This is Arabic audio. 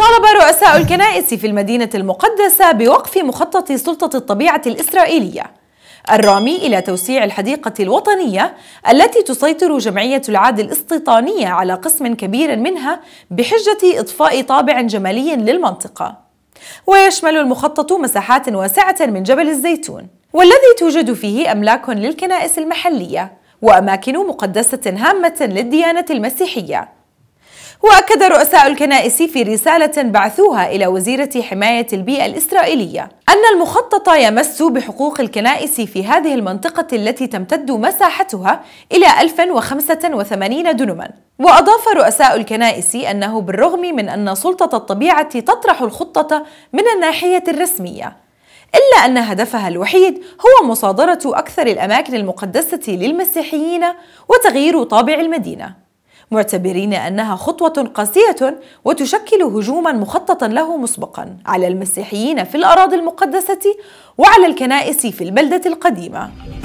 طالب رؤساء الكنائس في المدينة المقدسة بوقف مخطط سلطة الطبيعة الإسرائيلية الرامي إلى توسيع الحديقة الوطنية التي تسيطر جمعية العاد الاستيطانية على قسم كبير منها بحجة إضفاء طابع جمالي للمنطقة ويشمل المخطط مساحات واسعة من جبل الزيتون والذي توجد فيه أملاك للكنائس المحلية وأماكن مقدسة هامة للديانة المسيحية وأكد رؤساء الكنائس في رسالة بعثوها إلى وزيرة حماية البيئة الإسرائيلية أن المخطط يمس بحقوق الكنائس في هذه المنطقة التي تمتد مساحتها إلى 1085 دنما وأضاف رؤساء الكنائس أنه بالرغم من أن سلطة الطبيعة تطرح الخطة من الناحية الرسمية إلا أن هدفها الوحيد هو مصادرة أكثر الأماكن المقدسة للمسيحيين وتغيير طابع المدينة معتبرين أنها خطوة قاسية وتشكل هجوما مخططا له مسبقا على المسيحيين في الأراضي المقدسة وعلى الكنائس في البلدة القديمة